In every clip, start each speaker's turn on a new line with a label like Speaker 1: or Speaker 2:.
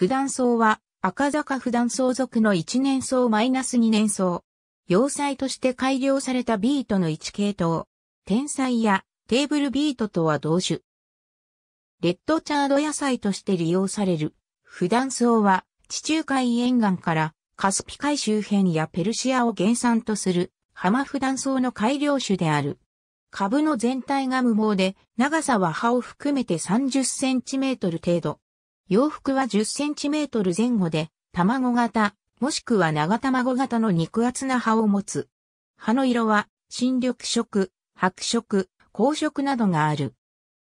Speaker 1: 普段層は、赤坂普段層属の1年層マイナス2年層。要塞として改良されたビートの1系統。天才やテーブルビートとは同種。レッドチャード野菜として利用される。普段層は、地中海沿岸からカスピ海周辺やペルシアを原産とする浜普段層の改良種である。株の全体が無毛で、長さは葉を含めて30センチメートル程度。洋服は1 0トル前後で、卵型、もしくは長卵型の肉厚な葉を持つ。葉の色は、新緑色、白色、紅色などがある。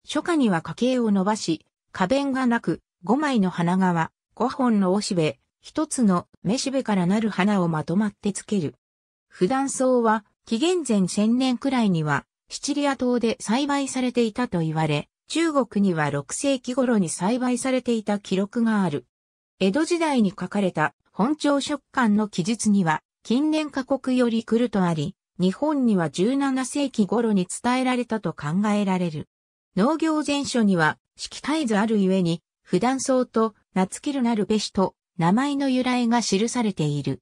Speaker 1: 初夏には花茎を伸ばし、花弁がなく、5枚の花側、5本のおしべ、1つのめしべからなる花をまとまってつける。普段草は、紀元前1000年くらいには、シチリア島で栽培されていたと言われ、中国には6世紀頃に栽培されていた記録がある。江戸時代に書かれた本朝食感の記述には、近年過国より来るとあり、日本には17世紀頃に伝えられたと考えられる。農業全書には、式え図あるゆえに、普段草と、夏切るなるべしと、名前の由来が記されている。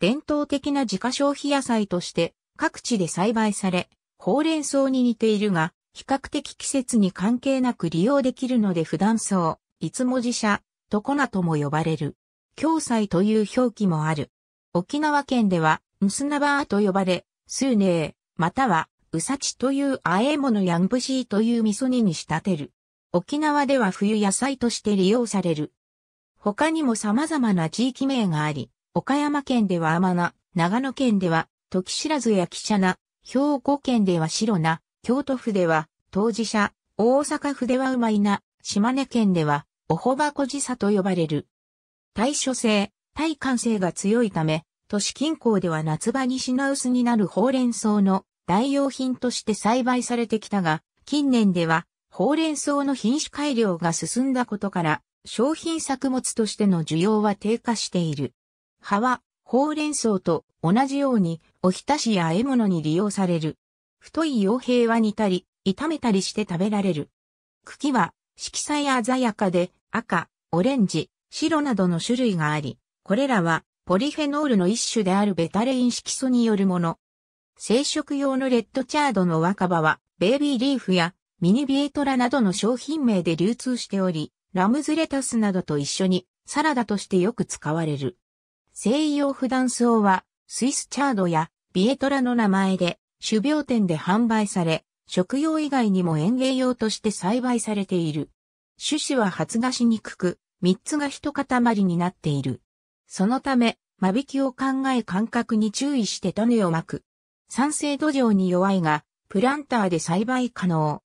Speaker 1: 伝統的な自家消費野菜として、各地で栽培され、ほうれん草に似ているが、比較的季節に関係なく利用できるので普段層、いつも自社、とこなとも呼ばれる。共済という表記もある。沖縄県では、ムスナバーと呼ばれ、スーネー、または、ウサチというあえ物やんぶしーという味噌煮に仕立てる。沖縄では冬野菜として利用される。他にも様々な地域名があり、岡山県では甘菜、長野県では、時知らずや汽車な、兵庫県では白菜、京都府では、当事者、大阪府ではうまいな、島根県では、おほばこじさと呼ばれる。対処性、対感性が強いため、都市近郊では夏場に品薄になるほうれん草の代用品として栽培されてきたが、近年では、ほうれん草の品種改良が進んだことから、商品作物としての需要は低下している。葉は、ほうれん草と同じように、おひたしや獲物に利用される。太い傭兵は煮たり、炒めたりして食べられる。茎は色彩鮮やかで赤、オレンジ、白などの種類があり、これらはポリフェノールの一種であるベタレイン色素によるもの。生食用のレッドチャードの若葉は、ベイビーリーフやミニビエトラなどの商品名で流通しており、ラムズレタスなどと一緒にサラダとしてよく使われる。西洋普段草は、スイスチャードやビエトラの名前で種苗店で販売され、食用以外にも園芸用として栽培されている。種子は発芽しにくく、三つが一塊になっている。そのため、間引きを考え間隔に注意して種をまく。酸性土壌に弱いが、プランターで栽培可能。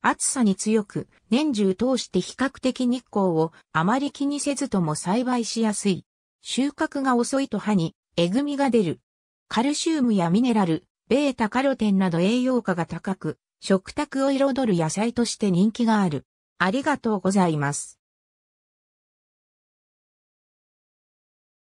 Speaker 1: 暑さに強く、年中通して比較的日光をあまり気にせずとも栽培しやすい。収穫が遅いと葉にえぐみが出る。カルシウムやミネラル、ベータカロテンなど栄養価が高く、食卓を彩る野菜として人気がある。ありがとうございます。